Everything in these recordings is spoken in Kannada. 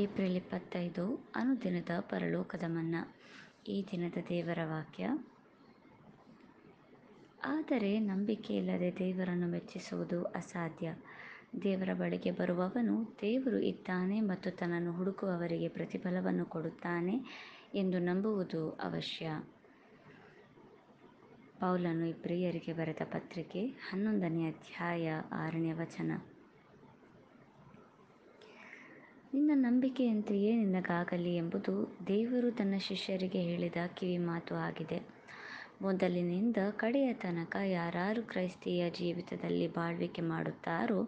ಏಪ್ರಿಲ್ ಇಪ್ಪತ್ತೈದು ಅನುದಿನದ ಪರಲೋಕದ ಮನ್ನ ಈ ದಿನದ ದೇವರ ವಾಕ್ಯ ಆದರೆ ನಂಬಿಕೆಯಿಲ್ಲದೆ ದೇವರನ್ನು ಮೆಚ್ಚಿಸುವುದು ಅಸಾಧ್ಯ ದೇವರ ಬಳಿಗೆ ಬರುವವನು ದೇವರು ಇದ್ದಾನೆ ಮತ್ತು ತನ್ನನ್ನು ಹುಡುಕುವವರಿಗೆ ಪ್ರತಿಫಲವನ್ನು ಕೊಡುತ್ತಾನೆ ಎಂದು ನಂಬುವುದು ಅವಶ್ಯ ಪೌಲನು ಪ್ರಿಯರಿಗೆ ಬರೆದ ಪತ್ರಿಕೆ ಹನ್ನೊಂದನೇ ಅಧ್ಯಾಯ ಆರನೇ ವಚನ ನಿನ್ನ ನಂಬಿಕೆಯಂತೆಯೇ ನಿನಗಾಗಲಿ ಎಂಬುದು ದೇವರು ತನ್ನ ಶಿಷ್ಯರಿಗೆ ಹೇಳಿದ ಮಾತು ಆಗಿದೆ ಮೊದಲಿನಿಂದ ಕಡೆಯ ತನಕ ಯಾರಾರು ಕ್ರೈಸ್ತಿಯ ಜೀವಿತದಲ್ಲಿ ಬಾಳ್ವಿಕೆ ಮಾಡುತ್ತಾರೋ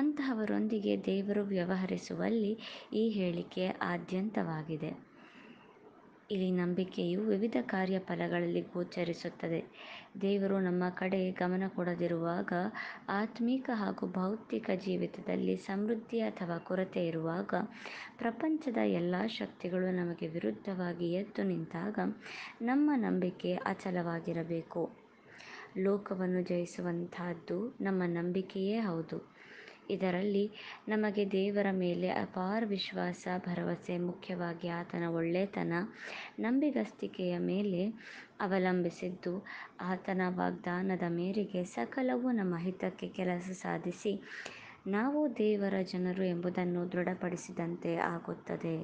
ಅಂತಹವರೊಂದಿಗೆ ದೇವರು ವ್ಯವಹರಿಸುವಲ್ಲಿ ಈ ಹೇಳಿಕೆ ಆದ್ಯಂತವಾಗಿದೆ ಇಲ್ಲಿ ನಂಬಿಕೆಯು ವಿವಿಧ ಕಾರ್ಯಫಲಗಳಲ್ಲಿ ಗೋಚರಿಸುತ್ತದೆ. ದೇವರು ನಮ್ಮ ಕಡೆ ಗಮನ ಕೊಡದಿರುವಾಗ, ಆತ್ಮಿಕ ಹಾಗೂ ಭೌತಿಕ ಜೀವಿತದಲ್ಲಿ ಸಮೃದ್ಧಿ ಅಥವಾ ಕೊರತೆ ಇರುವಾಗ, ಪ್ರಪಂಚದ ಎಲ್ಲ ಶಕ್ತಿಗಳು ನಮಗೆ ವಿರುದ್ಧವಾಗಿ ಎದ್ದು ನಿಂತಾಗ ನಮ್ಮ ನಂಬಿಕೆ ಅಚಲವಾಗಿರಬೇಕು. ಲೋಕವನ್ನು ಜಯಿಸುವಂತಹದ್ದು ನಮ್ಮ ನಂಬಿಕೆಯೇ ಹೌದು. ಇದರಲ್ಲಿ ನಮಗೆ ದೇವರ ಮೇಲೆ ಅಪಾರ ವಿಶ್ವಾಸ ಭರವಸೆ ಮುಖ್ಯವಾಗಿ ಆತನ ಒಳ್ಳೆತನ ನಂಬಿಗಸ್ತಿಕೆಯ ಮೇಲೆ ಅವಲಂಬಿಸಿದ್ದು ಆತನ ವಾಗ್ದಾನದ ಮೇರೆಗೆ ಸಕಲವೂ ನಮ್ಮ ಹಿತಕ್ಕೆ ಕೆಲಸ ಸಾಧಿಸಿ ನಾವು ದೇವರ ಜನರು ಎಂಬುದನ್ನು ದೃಢಪಡಿಸಿದಂತೆ ಆಗುತ್ತದೆ